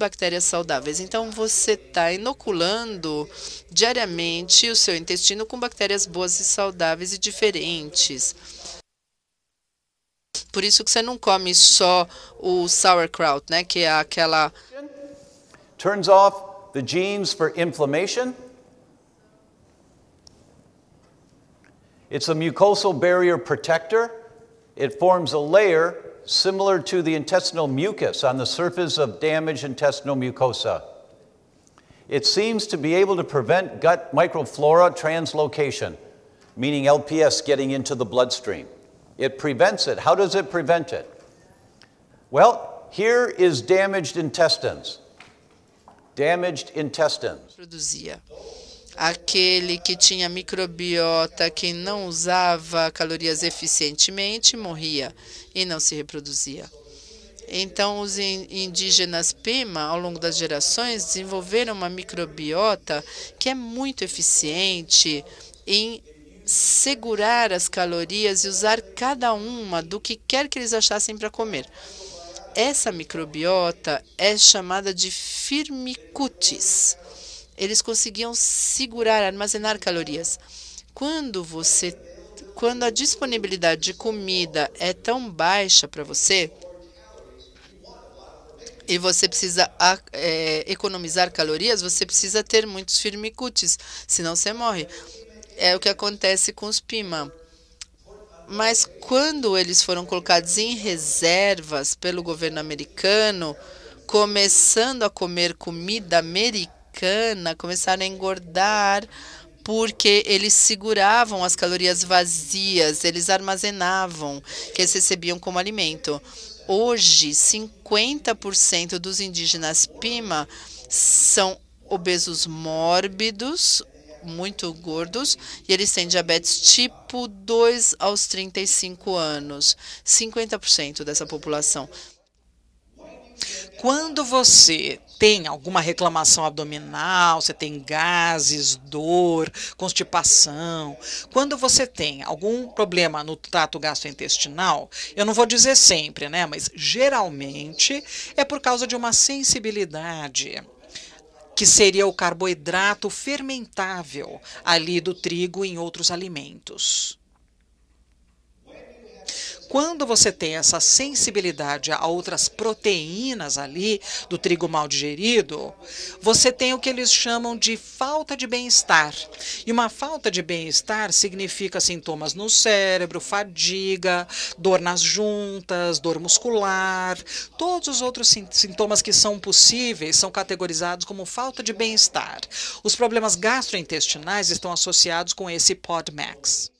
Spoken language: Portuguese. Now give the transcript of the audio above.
bactérias saudáveis. Então, você está inoculando diariamente o seu intestino com bactérias boas e saudáveis e diferentes. Por isso que você não come só o sauerkraut, né, que é aquela turns off the genes for inflammation. It's a mucosal barrier protector. It forms a layer similar to the intestinal mucus on the surface of damaged intestinal mucosa. It seems to be able to prevent gut microflora translocation, meaning LPS getting into the bloodstream. It prevents it. How does it prevent it? Well, here is damaged intestines. Damaged intestines. Produzia. Aquele que tinha microbiota que não usava calorias eficientemente morria e não se reproduzia. Então, os indígenas Pima, ao longo das gerações, desenvolveram uma microbiota que é muito eficiente em segurar as calorias e usar cada uma do que quer que eles achassem para comer. Essa microbiota é chamada de firmicutes eles conseguiam segurar, armazenar calorias. Quando você quando a disponibilidade de comida é tão baixa para você e você precisa é, economizar calorias, você precisa ter muitos firmicutes, senão você morre. É o que acontece com os PIMA. Mas quando eles foram colocados em reservas pelo governo americano, começando a comer comida americana, começaram a engordar porque eles seguravam as calorias vazias, eles armazenavam, que eles recebiam como alimento. Hoje, 50% dos indígenas Pima são obesos mórbidos, muito gordos, e eles têm diabetes tipo 2 aos 35 anos. 50% dessa população. Quando você tem alguma reclamação abdominal, você tem gases, dor, constipação, quando você tem algum problema no trato gastrointestinal, eu não vou dizer sempre, né, mas geralmente é por causa de uma sensibilidade que seria o carboidrato fermentável ali do trigo em outros alimentos quando você tem essa sensibilidade a outras proteínas ali do trigo mal digerido, você tem o que eles chamam de falta de bem-estar. E uma falta de bem-estar significa sintomas no cérebro, fadiga, dor nas juntas, dor muscular, todos os outros sintomas que são possíveis são categorizados como falta de bem-estar. Os problemas gastrointestinais estão associados com esse PODMAX.